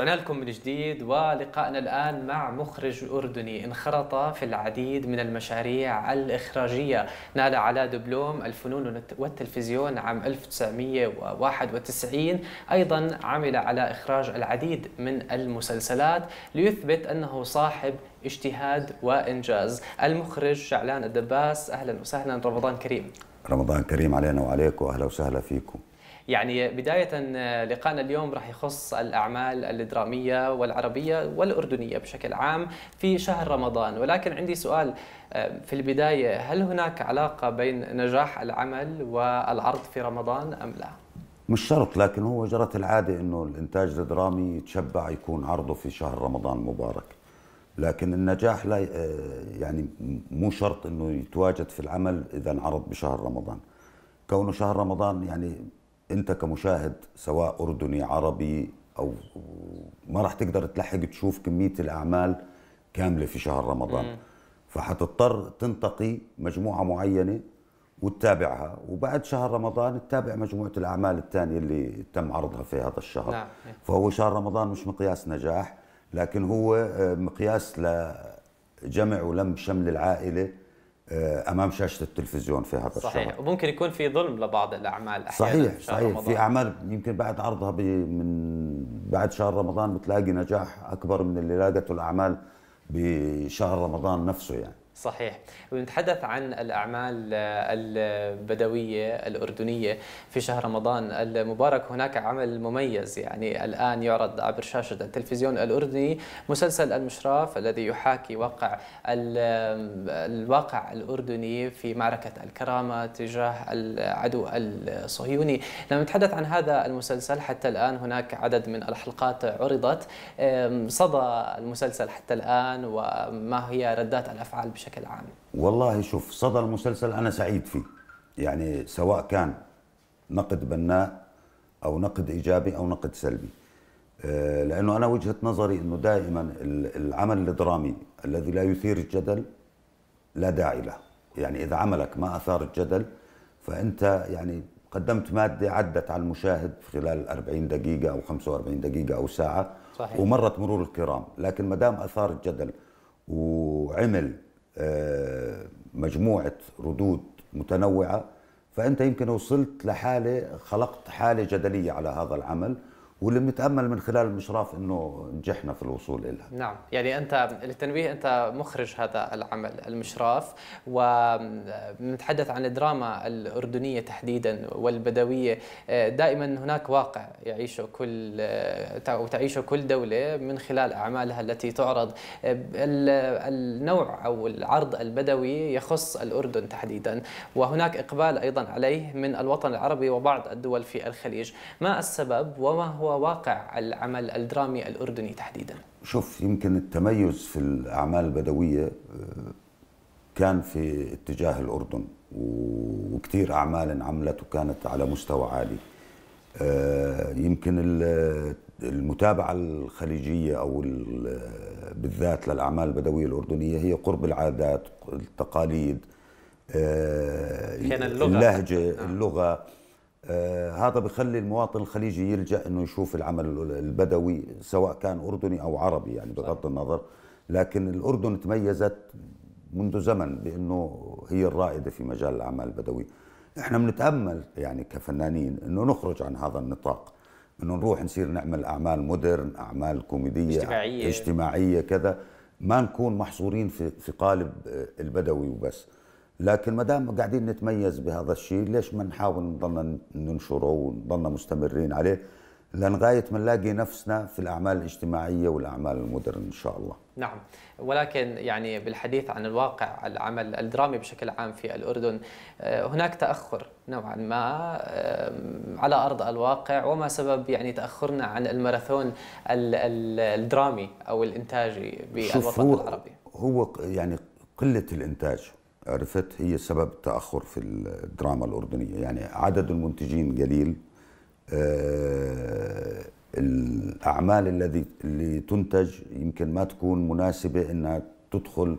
رجعنا لكم من جديد ولقائنا الآن مع مخرج أردني انخرط في العديد من المشاريع الإخراجية نال على دبلوم الفنون والتلفزيون عام 1991 أيضا عمل على إخراج العديد من المسلسلات ليثبت أنه صاحب اجتهاد وإنجاز المخرج شعلان الدباس أهلا وسهلا رمضان كريم رمضان كريم علينا وعليكم أهلا وسهلا فيكم يعني بداية آه، لقائنا اليوم راح يخص الأعمال الدرامية والعربية والأردنية بشكل عام في شهر رمضان ولكن عندي سؤال آه، في البداية هل هناك علاقة بين نجاح العمل والعرض في رمضان أم لا؟ مش شرط لكن هو جرت العادة أنه الإنتاج الدرامي يتشبع يكون عرضه في شهر رمضان المبارك لكن النجاح لا آه، يعني مو شرط انه يتواجد في العمل اذا انعرض بشهر رمضان كونه شهر رمضان يعني انت كمشاهد سواء اردني عربي او ما راح تقدر تلحق تشوف كميه الاعمال كامله في شهر رمضان مم. فحتضطر تنتقي مجموعه معينه وتتابعها وبعد شهر رمضان تتابع مجموعه الاعمال الثانيه اللي تم عرضها في هذا الشهر نعم. إيه. فهو شهر رمضان مش مقياس نجاح لكن هو آه، مقياس لجمع ولم شمل العائله آه، امام شاشه التلفزيون في هذا الشهر صحيح وممكن يكون في ظلم لبعض الاعمال احيانا صحيح في صحيح رمضان. في اعمال يمكن بعد عرضها من بعد شهر رمضان بتلاقي نجاح اكبر من اللي لاقته الاعمال بشهر رمضان نفسه يعني صحيح ونتحدث عن الأعمال البدوية الأردنية في شهر رمضان المبارك هناك عمل مميز يعني الآن يعرض عبر شاشة التلفزيون الأردني مسلسل المشراف الذي يحاكي واقع الواقع الأردني في معركة الكرامة تجاه العدو الصهيوني لما نتحدث عن هذا المسلسل حتى الآن هناك عدد من الحلقات عرضت صدى المسلسل حتى الآن وما هي ردات الأفعال بشكل بشكل عام والله شوف صدى المسلسل أنا سعيد فيه يعني سواء كان نقد بناء أو نقد إيجابي أو نقد سلبي آه، لأنه أنا وجهة نظري أنه دائما العمل الدرامي الذي لا يثير الجدل لا داعي له يعني إذا عملك ما أثار الجدل فأنت يعني قدمت مادة عدت على المشاهد خلال 40 دقيقة أو 45 دقيقة أو ساعة صحيح. ومرت مرور الكرام لكن ما دام أثار الجدل وعمل مجموعه ردود متنوعه فانت يمكن وصلت لحاله خلقت حاله جدليه على هذا العمل واللي بنتامل من خلال المشرف انه نجحنا في الوصول لها نعم يعني انت للتنبيه انت مخرج هذا العمل المشراف ونتحدث عن الدراما الاردنيه تحديدا والبدويه آه، دائما هناك واقع يعيشه كل آه، او تعيشه كل دوله من خلال اعمالها التي تعرض آه، النوع او العرض البدوي يخص الاردن تحديدا وهناك اقبال ايضا عليه من الوطن العربي وبعض الدول في الخليج ما السبب وما هو واقع العمل الدرامي الأردني تحديدا شوف يمكن التميز في الأعمال البدوية آه، كان في اتجاه الأردن وكثير أعمال انعملت وكانت على مستوى عالي آه، يمكن المتابعة الخليجية أو بالذات للأعمال البدوية الأردنية هي قرب العادات التقاليد آه، اللهجة نعم. اللغة آه هذا بخلي المواطن الخليجي يلجا انه يشوف العمل البدوي سواء كان اردني او عربي يعني بغض النظر لكن الاردن تميزت منذ زمن بانه هي الرائده في مجال الاعمال البدوي احنا بنتامل يعني كفنانين انه نخرج عن هذا النطاق انه نروح نصير نعمل اعمال مودرن اعمال كوميديه اجتماعيه اجتماعيه كذا ما نكون محصورين في في قالب آه، البدوي وبس لكن ما دام قاعدين نتميز بهذا الشيء ليش ما نحاول نضلنا ننشره ونضلنا مستمرين عليه لغايه ما نلاقي نفسنا في الاعمال الاجتماعيه والاعمال المدرن ان شاء الله. نعم ولكن يعني بالحديث عن الواقع العمل الدرامي بشكل عام في الاردن آه، هناك تاخر نوعا ما على ارض الواقع وما سبب يعني تاخرنا عن الماراثون الدرامي او الانتاجي بالوطن العربي؟ هو يعني قله الانتاج عرفت هي سبب التاخر في الدراما الاردنيه يعني عدد المنتجين قليل آه، الاعمال الذي اللي تنتج يمكن ما تكون مناسبه انها تدخل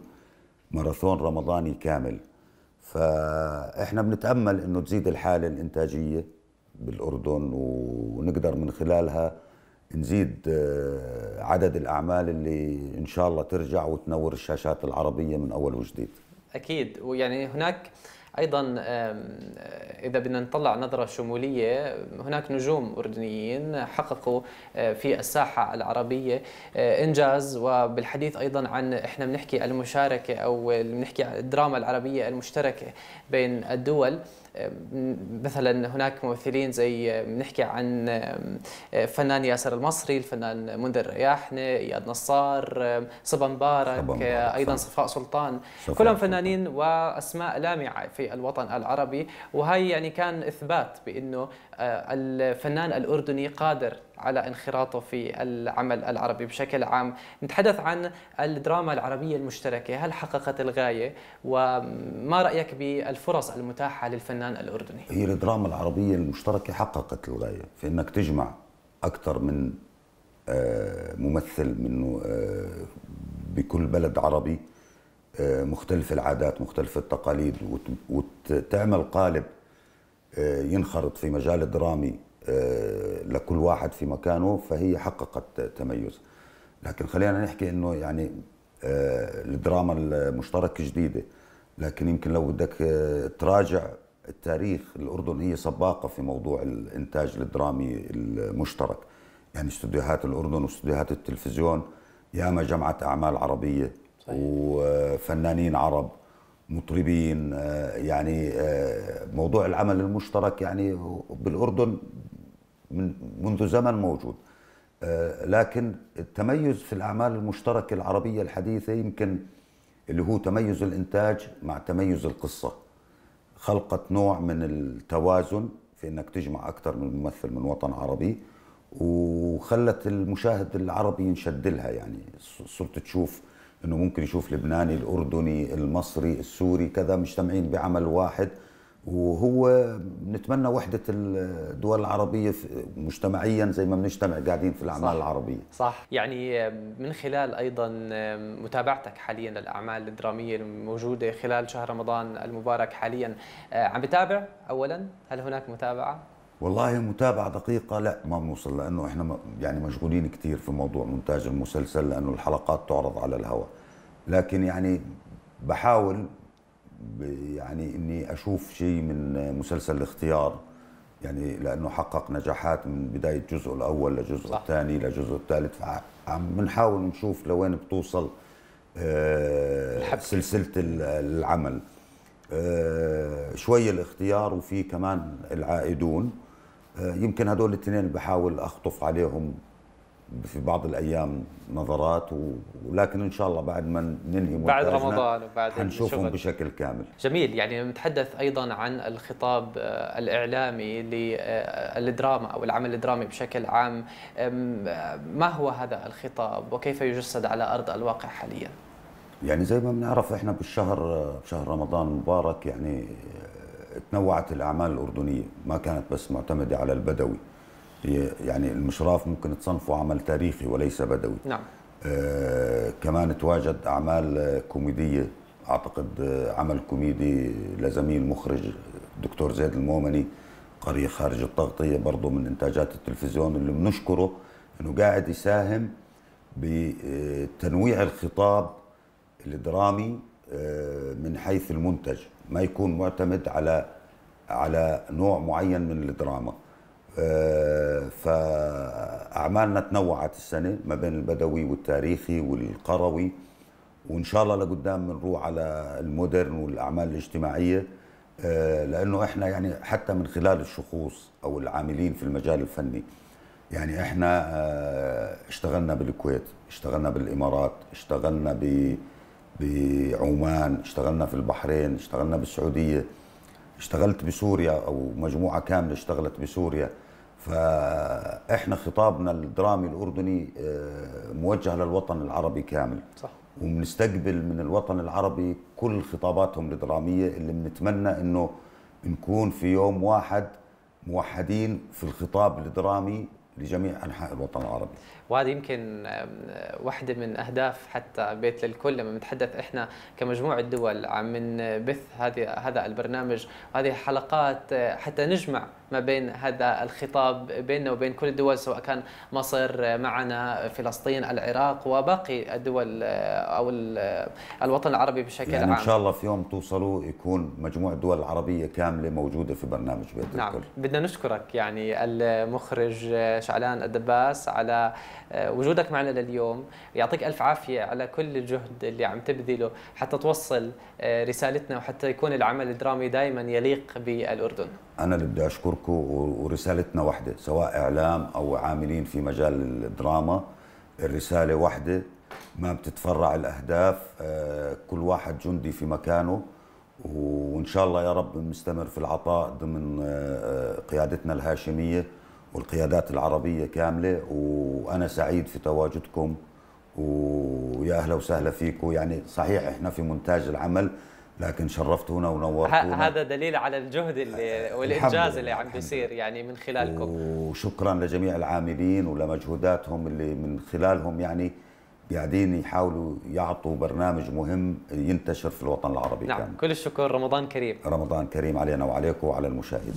ماراثون رمضاني كامل فاحنا بنتامل انه تزيد الحاله الانتاجيه بالاردن ونقدر من خلالها نزيد آه، عدد الاعمال اللي ان شاء الله ترجع وتنور الشاشات العربيه من اول وجديد اكيد ويعني هناك ايضا آه، اذا بدنا نطلع نظره شموليه هناك نجوم اردنيين حققوا آه، في الساحه العربيه آه، انجاز وبالحديث ايضا عن احنا بنحكي المشاركه او بنحكي الدراما العربيه المشتركه بين الدول مثلا هناك ممثلين زي بنحكي عن فنان ياسر المصري الفنان منذر رياحنه اياد نصار صبا مبارك آه، ايضا صفاء سلطان كلهم فنانين واسماء لامعه في الوطن العربي وهي يعني كان اثبات بانه آه، الفنان الأردني قادر على انخراطه في العمل العربي بشكل عام نتحدث عن الدراما العربية المشتركة هل حققت الغاية وما رأيك بالفرص المتاحة للفنان الأردني هي الدراما العربية المشتركة حققت الغاية في أنك تجمع أكثر من آه، ممثل من آه، بكل بلد عربي مختلف العادات مختلف التقاليد وتعمل قالب آه، ينخرط في مجال الدرامي آه، لكل واحد في مكانه فهي حققت تميز لكن خلينا نحكي انه يعني آه، الدراما المشترك جديده لكن يمكن لو بدك تراجع التاريخ الاردن هي سباقه في موضوع الانتاج الدرامي المشترك يعني استوديوهات الاردن واستوديوهات التلفزيون ياما جمعت اعمال عربيه صحيح. وفنانين عرب مطربين آه، يعني آه، موضوع العمل المشترك يعني بالاردن من منذ زمن موجود آه، لكن التميز في الاعمال المشتركه العربيه الحديثه يمكن اللي هو تميز الانتاج مع تميز القصه خلقت نوع من التوازن في انك تجمع اكثر من ممثل من وطن عربي وخلت المشاهد العربي ينشد لها يعني صرت تشوف انه ممكن يشوف لبناني الاردني المصري السوري كذا مجتمعين بعمل واحد وهو نتمنى وحدة الدول العربية مجتمعيا زي ما بنجتمع قاعدين في الأعمال صح العربية صح يعني من خلال أيضا متابعتك حاليا للأعمال الدرامية الموجودة خلال شهر رمضان المبارك حاليا آه، عم بتابع أولا هل هناك متابعة والله متابعة دقيقة لا ما بنوصل لأنه إحنا يعني مشغولين كثير في موضوع مونتاج المسلسل لأنه الحلقات تعرض على الهواء لكن يعني بحاول يعني إني أشوف شيء من مسلسل الاختيار يعني لأنه حقق نجاحات من بداية الجزء الأول لجزء الثاني لجزء الثالث فعم بنحاول نشوف لوين بتوصل آه، سلسلة العمل آه، شوي الاختيار وفي كمان العائدون يمكن هدول الاثنين بحاول اخطف عليهم في بعض الايام نظرات ولكن ان شاء الله بعد ما ننهي بعد رمضان وبعد حنشوفهم بشكل كامل جميل يعني نتحدث ايضا عن الخطاب آه، الاعلامي للدراما آه، او العمل الدرامي بشكل عام آه، ما هو هذا الخطاب وكيف يجسد على ارض الواقع حاليا يعني زي ما بنعرف احنا بالشهر بشهر رمضان المبارك يعني تنوعت الاعمال الاردنيه ما كانت بس معتمده على البدوي هي يعني المشراف ممكن تصنفه عمل تاريخي وليس بدوي نعم آه كمان تواجد اعمال كوميديه اعتقد عمل كوميدي لزميل مخرج الدكتور زيد المؤمني قريه خارج التغطيه برضه من انتاجات التلفزيون اللي بنشكره انه قاعد يساهم بتنويع الخطاب الدرامي من حيث المنتج ما يكون معتمد على على نوع معين من الدراما آه، فأعمالنا تنوعت السنة ما بين البدوي والتاريخي والقروي وإن شاء الله لقدام بنروح على المودرن والأعمال الاجتماعية آه، لأنه إحنا يعني حتى من خلال الشخوص أو العاملين في المجال الفني يعني إحنا آه، اشتغلنا بالكويت اشتغلنا بالإمارات اشتغلنا ب بعمان اشتغلنا في البحرين اشتغلنا بالسعودية اشتغلت بسوريا أو مجموعة كاملة اشتغلت بسوريا فإحنا خطابنا الدرامي الأردني آه، موجه للوطن العربي كامل صح وبنستقبل من الوطن العربي كل خطاباتهم الدرامية اللي بنتمنى أنه نكون في يوم واحد موحدين في الخطاب الدرامي لجميع انحاء الوطن العربي. وهذه يمكن واحده من اهداف حتى بيت للكل لما نتحدث احنا كمجموعه دول عم نبث هذه هذا البرنامج وهذه حلقات آه، حتى نجمع ما بين هذا الخطاب بيننا وبين كل الدول سواء كان مصر معنا فلسطين العراق وباقي الدول آه، او آه، الوطن العربي بشكل يعني عام ان شاء الله في يوم توصلوا يكون مجموعه الدول العربيه كامله موجوده في برنامج بيت نعم. الكل بدنا نشكرك يعني المخرج آه، شعلان الدباس على وجودك معنا لليوم يعطيك الف عافيه على كل الجهد اللي عم تبذله حتى توصل رسالتنا وحتى يكون العمل الدرامي دائما يليق بالاردن انا اللي بدي اشكركم ورسالتنا واحده سواء اعلام او عاملين في مجال الدراما الرساله واحده ما بتتفرع الاهداف آه، كل واحد جندي في مكانه وان شاء الله يا رب نستمر في العطاء ضمن آه، آه، قيادتنا الهاشميه والقيادات العربيه كامله وانا سعيد في تواجدكم ويا اهلا وسهلا فيكم يعني صحيح احنا في مونتاج العمل لكن شرفتونا ونورتونا هذا دليل على الجهد اللي والانجاز اللي عم بيصير يعني من خلالكم وشكرا لجميع العاملين ولمجهوداتهم اللي من خلالهم يعني قاعدين يحاولوا يعطوا برنامج مهم ينتشر في الوطن العربي نعم كامل. كل الشكر رمضان كريم رمضان كريم علينا وعليكم وعلى المشاهدين